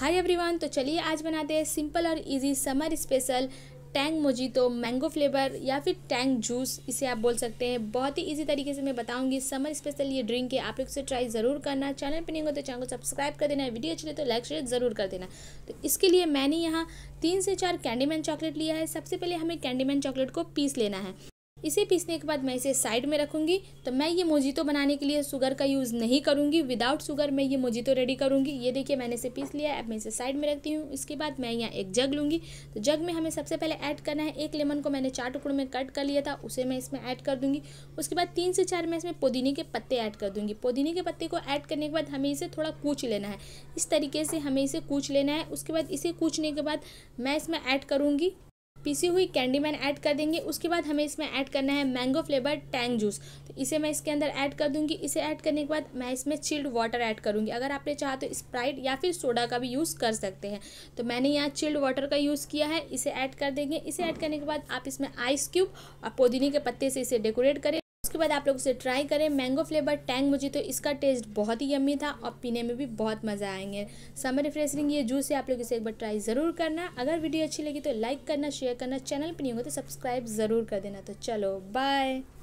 hi everyone तो चलिए आज बनाते हैं सिंपल और easy summer special Tang mojito mango flavour या फिर टैंग जूस इसे आप बोल सकते हैं बहुत ही इजी तरीके से मैं बताऊंगी समर स्पेशल ये ड्रिंक है आप लोग इसे ट्राई ज़रूर करना चैनल पर नहीं हो तो चैनल को सब्सक्राइब कर देना वीडियो अच्छी तो लाइक शेयर ज़रूर कर देना तो इसके लिए मैंने यहाँ तीन से चार कैंडीमैन चॉकलेट लिया है सबसे पहले हमें कैंडीमैन चॉकलेट को पीस लेना है इसे पीसने के बाद मैं इसे साइड में रखूँगी तो मैं ये मोजीतो बनाने के लिए शुगर का यूज़ नहीं करूँगी विदाउट शुगर मैं ये मोजीतो रेडी करूँगी ये देखिए मैंने इसे पीस लिया है अब मैं इसे साइड में रखती हूँ इसके बाद मैं यहाँ एक जग लूँगी तो जग में हमें सबसे पहले ऐड करना है एक लेमन को मैंने चार टुकड़ों में कट कर लिया था उसे मैं इसमें ऐड कर दूँगी उसके बाद तीन से चार मैं इसमें पुदीने के पत्ते ऐड कर दूँगी पुदीने के पत्ते को ऐड करने के बाद हमें इसे थोड़ा कूच लेना है इस तरीके से हमें इसे कूच लेना है उसके बाद इसे कूचने के बाद मैं इसमें ऐड करूँगी पीसी हुई कैंडी मैन ऐड कर देंगे उसके बाद हमें इसमें ऐड करना है मैंगो फ्लेवर टैंग जूस तो इसे मैं इसके अंदर ऐड कर दूंगी इसे ऐड करने के बाद मैं इसमें चिल्ड वाटर ऐड करूंगी अगर आपने चाहा तो स्प्राइट या फिर सोडा का भी यूज़ कर सकते हैं तो मैंने यहाँ चिल्ड वाटर का यूज़ किया है इसे ऐड कर देंगे इसे ऐड करने के बाद आप इसमें आइस क्यूब और पुदीने के पत्ते से इसे डेकोरेट करें उसके बाद आप लोग इसे ट्राई करें मैंगो फ्लेवर टैंग मुझे तो इसका टेस्ट बहुत ही यमी था और पीने में भी बहुत मज़ा आएंगे समर रिफ्रेशनिंग ये जूस है आप लोग इसे एक बार ट्राई ज़रूर करना अगर वीडियो अच्छी लगी तो लाइक करना शेयर करना चैनल पर नहीं होगा तो सब्सक्राइब ज़रूर कर देना तो चलो बाय